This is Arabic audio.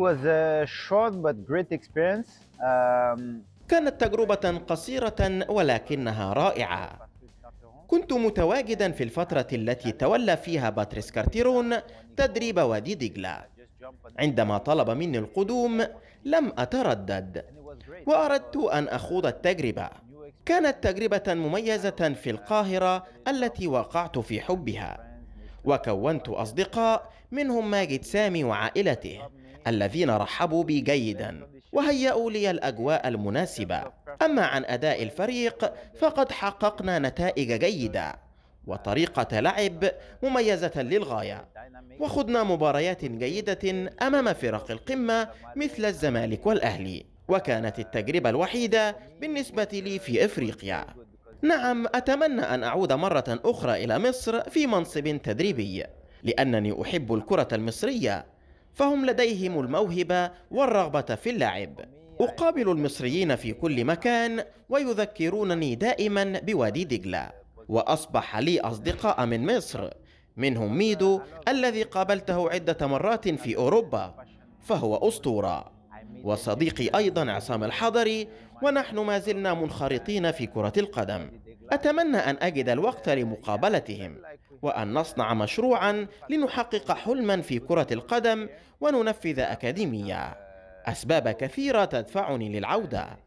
was a short but great experience. Um, كانت تجربة قصيرة ولكنها رائعة. كنت متواجدا في الفترة التي تولى فيها باتريس كارتيرون تدريب وادي دجلة. عندما طلب مني القدوم لم أتردد وأردت أن أخوض التجربة. كانت تجربة مميزة في القاهرة التي وقعت في حبها. وكونت أصدقاء منهم ماجد سامي وعائلته الذين رحبوا بي جيدا وهيأوا لي الأجواء المناسبة أما عن أداء الفريق فقد حققنا نتائج جيدة وطريقة لعب مميزة للغاية وخضنا مباريات جيدة أمام فرق القمة مثل الزمالك والأهلي وكانت التجربة الوحيدة بالنسبة لي في إفريقيا نعم أتمنى أن أعود مرة أخرى إلى مصر في منصب تدريبي لأنني أحب الكرة المصرية فهم لديهم الموهبة والرغبة في اللعب أقابل المصريين في كل مكان ويذكرونني دائما بوادي دجلة وأصبح لي أصدقاء من مصر منهم ميدو الذي قابلته عدة مرات في أوروبا فهو أسطورة وصديقي أيضا عصام الحضري ونحن ما زلنا منخرطين في كرة القدم أتمنى أن أجد الوقت لمقابلتهم وأن نصنع مشروعا لنحقق حلما في كرة القدم وننفذ أكاديمية أسباب كثيرة تدفعني للعودة